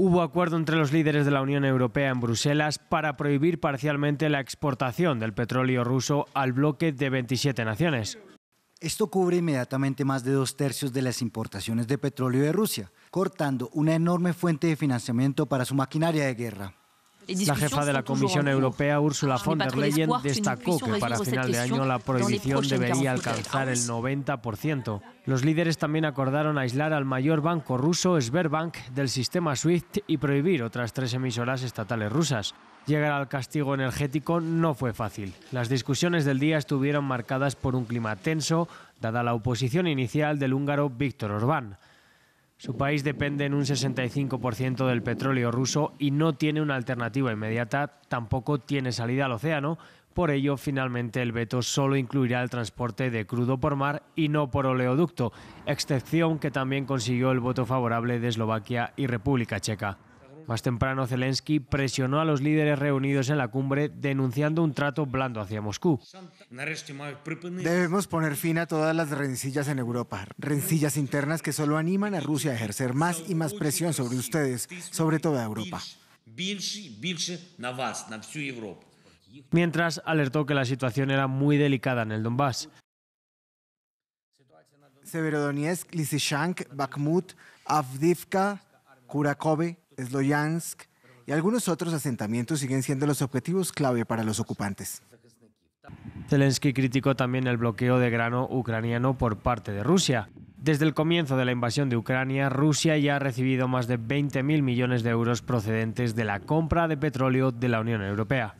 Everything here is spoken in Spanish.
Hubo acuerdo entre los líderes de la Unión Europea en Bruselas para prohibir parcialmente la exportación del petróleo ruso al bloque de 27 naciones. Esto cubre inmediatamente más de dos tercios de las importaciones de petróleo de Rusia, cortando una enorme fuente de financiamiento para su maquinaria de guerra. La jefa de la Comisión Europea, Ursula von der Leyen, destacó que para final de año la prohibición debería alcanzar ¿eh? el 90%. Los líderes también acordaron aislar al mayor banco ruso, Sberbank, del sistema SWIFT y prohibir otras tres emisoras estatales rusas. Llegar al castigo energético no fue fácil. Las discusiones del día estuvieron marcadas por un clima tenso, dada la oposición inicial del húngaro Víctor Orbán. Su país depende en un 65% del petróleo ruso y no tiene una alternativa inmediata, tampoco tiene salida al océano, por ello, finalmente el veto solo incluirá el transporte de crudo por mar y no por oleoducto, excepción que también consiguió el voto favorable de Eslovaquia y República Checa. Más temprano, Zelensky presionó a los líderes reunidos en la cumbre denunciando un trato blando hacia Moscú. Debemos poner fin a todas las rencillas en Europa, rencillas internas que solo animan a Rusia a ejercer más y más presión sobre ustedes, sobre toda Europa. Mientras alertó que la situación era muy delicada en el Donbass. Severodonetsk, Lysychansk, Bakhmut, Avdivka, Kurakove, Sloyansk y algunos otros asentamientos siguen siendo los objetivos clave para los ocupantes. Zelensky criticó también el bloqueo de grano ucraniano por parte de Rusia. Desde el comienzo de la invasión de Ucrania, Rusia ya ha recibido más de 20.000 millones de euros procedentes de la compra de petróleo de la Unión Europea.